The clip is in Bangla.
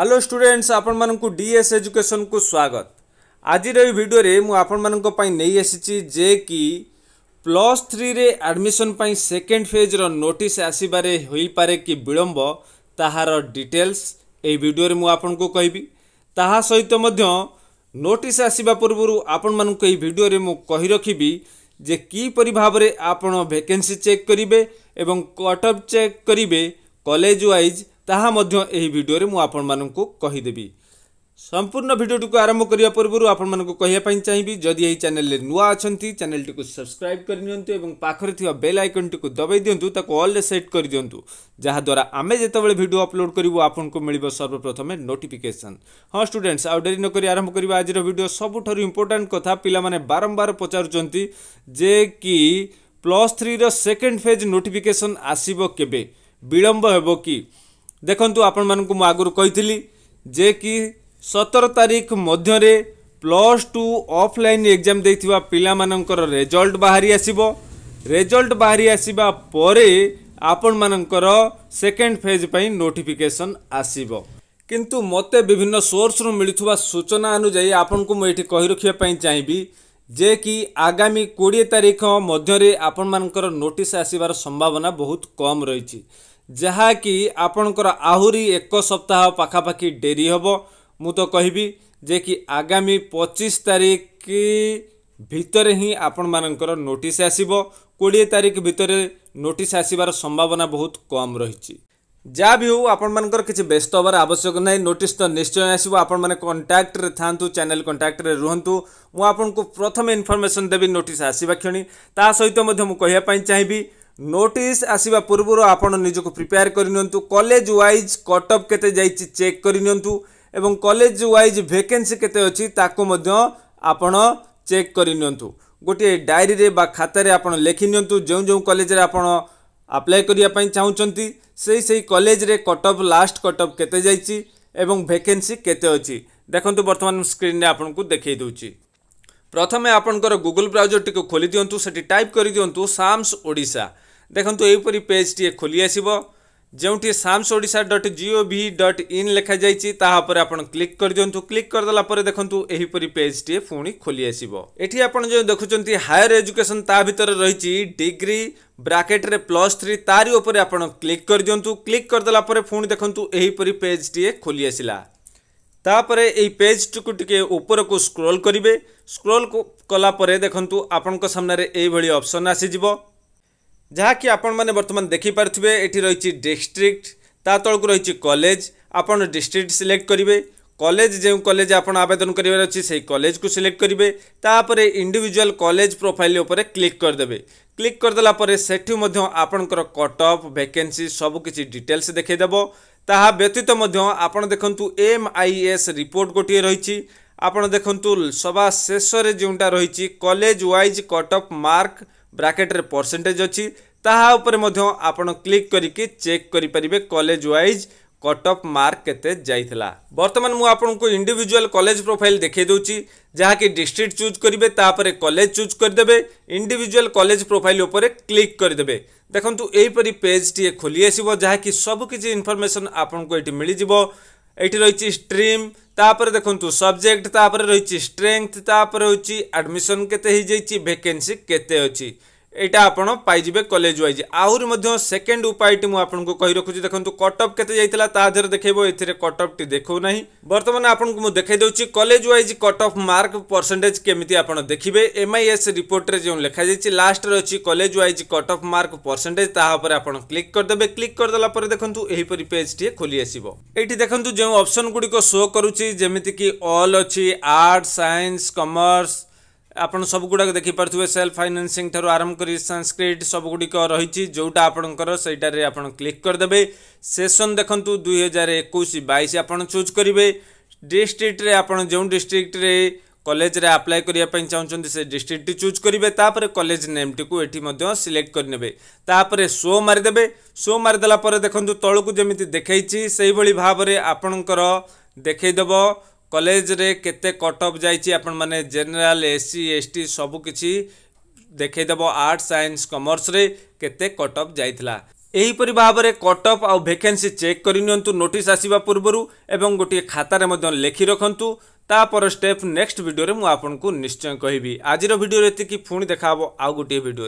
হ্যালো স্টুডেন্টস আপনার ডিএস এজুকেশন কু স্বাগত আজির এই ভিডিওরে মু আপনার নেই আসিছি যে কি প্লস থ্রিরে আডমিশন পাই সেকেন্ড ফেজর নোটিস আসিবারে হইপারে কি বিলম্ব তাহার ডিটেলস এই ভিডিওরে মু আপনার কবি তাহা সহিত মধ্য নোটিস আসিবা পূর্বরু আপনার এই ভিডিওরে মু কহি রাখিবি যে কিপরি ভাবে আপনার ভ্যাকেন্সি চেক করিবে এবং কট অফ চেক করিবে কলেজ ওয়াইজ ତାହା ମଧ୍ୟ ଏହି ଭିଡ଼ିଓରେ ମୁଁ ଆପଣମାନଙ୍କୁ କହିଦେବି ସମ୍ପୂର୍ଣ୍ଣ ଭିଡ଼ିଓଟିକୁ ଆରମ୍ଭ କରିବା ପୂର୍ବରୁ ଆପଣମାନଙ୍କୁ କହିବା ପାଇଁ ଚାହିଁବି ଯଦି ଏହି ଚ୍ୟାନେଲରେ ନୂଆ ଅଛନ୍ତି ଚ୍ୟାନେଲଟିକୁ ସବସ୍କ୍ରାଇବ୍ କରିନିଅନ୍ତୁ ଏବଂ ପାଖରେ ଥିବା ବେଲ୍ ଆଇକନ୍ଟିକୁ ଦବାଇ ଦିଅନ୍ତୁ ତାକୁ ଅଲ୍ରେ ସେଟ୍ କରିଦିଅନ୍ତୁ ଯାହାଦ୍ୱାରା ଆମେ ଯେତେବେଳେ ଭିଡ଼ିଓ ଅପଲୋଡ଼ କରିବୁ ଆପଣଙ୍କୁ ମିଳିବ ସର୍ବପ୍ରଥମେ ନୋଟିଫିକେସନ୍ ହଁ ଷ୍ଟୁଡେଣ୍ଟସ୍ ଆଉ ଡେରି ନକରି ଆରମ୍ଭ କରିବା ଆଜିର ଭିଡ଼ିଓ ସବୁଠାରୁ ଇମ୍ପୋର୍ଟାଣ୍ଟ କଥା ପିଲାମାନେ ବାରମ୍ବାର ପଚାରୁଛନ୍ତି ଯେ କି ପ୍ଲସ୍ ଥ୍ରୀର ସେକେଣ୍ଡ ଫେଜ୍ ନୋଟିଫିକେସନ୍ ଆସିବ କେବେ ବିଳମ୍ବ ହେବ କି ଦେଖନ୍ତୁ ଆପଣମାନଙ୍କୁ ମୁଁ ଆଗରୁ କହିଥିଲି ଯେ କି ସତର ତାରିଖ ମଧ୍ୟରେ ପ୍ଲସ୍ ଟୁ ଅଫ୍ଲାଇନ୍ ଏକ୍ଜାମ୍ ଦେଇଥିବା ପିଲାମାନଙ୍କର ରେଜଲ୍ଟ ବାହାରି ଆସିବ ରେଜଲ୍ଟ ବାହାରି ଆସିବା ପରେ ଆପଣମାନଙ୍କର ସେକେଣ୍ଡ ଫେଜ୍ ପାଇଁ ନୋଟିଫିକେସନ୍ ଆସିବ କିନ୍ତୁ ମୋତେ ବିଭିନ୍ନ ସୋର୍ସରୁ ମିଳୁଥିବା ସୂଚନା ଅନୁଯାୟୀ ଆପଣଙ୍କୁ ମୁଁ ଏଠି କହି ରଖିବା ପାଇଁ ଚାହିଁବି ଯେ କି ଆଗାମୀ କୋଡ଼ିଏ ତାରିଖ ମଧ୍ୟରେ ଆପଣମାନଙ୍କର ନୋଟିସ୍ ଆସିବାର ସମ୍ଭାବନା ବହୁତ କମ୍ ରହିଛି ଯାହାକି ଆପଣଙ୍କର ଆହୁରି ଏକ ସପ୍ତାହ ପାଖାପାଖି ଡେରି ହେବ ମୁଁ ତ କହିବି ଯେ କି ଆଗାମୀ ପଚିଶ ତାରିଖ ଭିତରେ ହିଁ ଆପଣମାନଙ୍କର ନୋଟିସ୍ ଆସିବ କୋଡ଼ିଏ ତାରିଖ ଭିତରେ ନୋଟିସ୍ ଆସିବାର ସମ୍ଭାବନା ବହୁତ କମ୍ ରହିଛି ଯାହା ବି ହେଉ ଆପଣମାନଙ୍କର କିଛି ବ୍ୟସ୍ତ ହେବାର ଆବଶ୍ୟକ ନାହିଁ ନୋଟିସ୍ ତ ନିଶ୍ଚୟ ଆସିବ ଆପଣମାନେ କଣ୍ଟାକ୍ଟରେ ଥାଆନ୍ତୁ ଚ୍ୟାନେଲ୍ କଣ୍ଟାକ୍ଟରେ ରୁହନ୍ତୁ ମୁଁ ଆପଣଙ୍କୁ ପ୍ରଥମେ ଇନଫର୍ମେସନ୍ ଦେବି ନୋଟିସ୍ ଆସିବା କ୍ଷଣି ତା ସହିତ ମଧ୍ୟ ମୁଁ କହିବା ପାଇଁ ଚାହିଁବି নোটিস আসবা পূর্বর আপনার নিজকে প্রিপেয়ার করে new college wise cut off কেতে যাই চেক করে নিউ এবং কলেজ ওয়াইজ ভ্যাকেন্সি কেতে অছি তাকু মধ্য আপন চেক করে নিউ গোটিয়ে ডায়েরি বা খাতার আপনার লেখি নিউ যে যে কলেজের আপনার আপ্লাই করা চাহুমান সেই সেই কলেজের cut off last cut off কেতে যাই এবং ভ্যাকেন্সি কেতে অছি দেখুন বর্তমান স্ক্রিনে আপনার দেখাই দেছি প্রথমে আপনার গুগল ব্রাউজরটি খোলি দিও সেটি টাইপ করে দিও সামস ওড়শা ଦେଖନ୍ତୁ ଏହିପରି ପେଜ୍ଟିଏ ଖୋଲି ଆସିବ ଯେଉଁଠି SAMS Odisha dot G O V dot in ଲେଖାଯାଇଛି ତାହା ଉପରେ ଆପଣ କ୍ଲିକ୍ କରିଦିଅନ୍ତୁ କ୍ଲିକ୍ କରିଦେଲା ପରେ ଦେଖନ୍ତୁ ଏହିପରି ପେଜ୍ଟିଏ ପୁଣି ଖୋଲି ଆସିବ ଏଠି ଆପଣ ଯେଉଁ ଦେଖୁଛନ୍ତି ହାୟର ଏଜୁକେସନ୍ ତା ଭିତରେ ରହିଛି ଡିଗ୍ରୀ ବ୍ରାକେଟ୍ରେ ପ୍ଲସ୍ ଥ୍ରୀ ତାରି ଉପରେ ଆପଣ କ୍ଲିକ୍ କରିଦିଅନ୍ତୁ କ୍ଲିକ୍ କରିଦେଲା ପରେ ପୁଣି ଦେଖନ୍ତୁ ଏହିପରି ପେଜ୍ଟିଏ ଖୋଲି ଆସିଲା ତାପରେ ଏହି ପେଜ୍ଟିକୁ ଟିକେ ଉପରକୁ ସ୍କ୍ରୋଲ୍ କରିବେ ସ୍କ୍ରୋଲ୍ କଲା ପରେ ଦେଖନ୍ତୁ ଆପଣଙ୍କ ସାମ୍ନାରେ ଏଇଭଳି ଅପସନ୍ ଆସିଯିବ ଯାହାକି ଆପଣମାନେ ବର୍ତ୍ତମାନ ଦେଖିପାରୁଥିବେ এটি রয়েছে ডিস্ট্রিক্ট তা ତଳକୁ রয়েছে কলেজ ଆପଣ ডিস্ট্রিক্ট সিলেক্ট କରିବେ কলেজ যে কলেজ আপনার আবেদন করবার অনেক সেই কলেজ কু সিলেক্ট করবে তাপরে ইন্ডিভিজুয়াল কলেজ প্রোফাইল উপরে ক্লিক করেদেবে ক্লিক করেদেলা পরে সেটি আপনার কট অফ ভ্যাকেন্সি সবুকিছি ডিটেলস দেখাইদেব তাহা ব্যতীত আপনার দেখুন এম আই এস রিপোর্ট গোটিয়ে রয়েছে ଆପଣ ଦେଖନ୍ତୁ ସବା ଶେଷରେ ଯେଉଁଟା ରହିଛି college wise cut off mark ବ୍ରାକେଟ୍ରେ ପରସେଣ୍ଟେଜ୍ ଅଛି ତାହା ଉପରେ ମଧ୍ୟ ଆପଣ କ୍ଲିକ୍ କରିକି ଚେକ୍ କରିପାରିବେ college wise cut off mark କେତେ ଯାଇଥିଲା ବର୍ତ୍ତମାନ ମୁଁ ଆପଣଙ୍କୁ ଇଣ୍ଡିଭିଜୁଆଲ୍ କଲେଜ ପ୍ରୋଫାଇଲ୍ ଦେଖାଇ ଦେଉଛି ଯାହାକି ଡିଷ୍ଟ୍ରିକ୍ଟ ଚୁଜ୍ କରିବେ ତାପରେ କଲେଜ ଚୁଜ୍ କରିଦେବେ ଇଣ୍ଡିଭିଜୁଆଲ୍ କଲେଜ ପ୍ରୋଫାଇଲ୍ ଉପରେ କ୍ଲିକ୍ କରିଦେବେ ଦେଖନ୍ତୁ ଏହିପରି ପେଜ୍ଟିଏ ଖୋଲି ଆସିବ ଯାହାକି ସବୁକିଛି ଇନଫର୍ମେସନ୍ ଆପଣଙ୍କୁ ଏଠି ମିଳିଯିବ ये रही स्ट्रीम तापर देखु सब्जेक्ट तापर रही स्ट्रेंथ तापर होडमिशन केेके अच्छी यहाँ आपजे कलेज व्वज आहरी सेकेंड उपायटी मुझक कही रखुच्छी देखो कटअप के देर देखे ए कटअप टी देखना बर्तमान आपको मुझे देखे दूसरी college wise cut off mark percentage केमी आप देखिए एमआईएस आई एस रिपोर्ट में जो लिखा जाइए लास्ट में अच्छी wise cut cut off mark percentage तापर आप क्लिक करदे क्लिक करदेपर देखो यहीपर पेज टे खोली आसवि देखो जो अप्सन गुड़िक शो करुच्ची जमीक अल अच्छी आर्ट सैंस कमर्स ଆପଣ ସବୁଗୁଡ଼ାକ ଦେଖିପାରୁଥିବେ ସେଲ୍ଫ ଫାଇନାନ୍ସିଂ ଠାରୁ ଆରମ୍ଭ କରି ସାଂସ୍କ୍ରିଟ୍ ସବୁଗୁଡ଼ିକ ରହିଛି ଯେଉଁଟା ଆପଣଙ୍କର ସେଇଟାରେ ଆପଣ କ୍ଲିକ୍ କରିଦେବେ ସେସନ୍ ଦେଖନ୍ତୁ ଦୁଇହଜାର ଏକୋଇଶ ବାଇଶ ଆପଣ ଚୁଜ୍ କରିବେ ଡିଷ୍ଟ୍ରିକ୍ଟରେ ଆପଣ ଯେଉଁ ଡିଷ୍ଟ୍ରିକ୍ଟରେ କଲେଜରେ ଆପ୍ଲାଏ କରିବା ପାଇଁ ଚାହୁଁଛନ୍ତି ସେ ଡିଷ୍ଟ୍ରିକ୍ଟଟି ଚୁଜ୍ କରିବେ ତାପରେ କଲେଜ ନେମ୍ଟିକୁ ଏଠି ମଧ୍ୟ ସିଲେକ୍ଟ କରିନେବେ ତାପରେ ସୋ ମାରିଦେବେ ସୋ ମାରିଦେଲା ପରେ ଦେଖନ୍ତୁ ତଳକୁ ଯେମିତି ଦେଖେଇଛି ସେଇଭଳି ଭାବରେ ଆପଣଙ୍କର ଦେଖେଇଦେବ কলেজরে কেতে কট অফ যাইছি আপনার জেনেল এসসি এসটি সবুকিছি দেখাইদেব আর্টস সাইন্স কমর্সরে কেতে কট অফ যাই এইপরি ভাবে কট অফ আউ ভ্যাকেন্সি চেক করে নিউ নোটিস আসা পূর্বর এবং গোটিয়ে খাতার লেখি রাখতু তাপর স্টেপ নেক্সট ভিডিওরে মু আপনার নিশ্চয় কহবি আজির ভিডিওরে এতিকি পুঁ দেখা হব আউ গোটিয়ে ভিডিও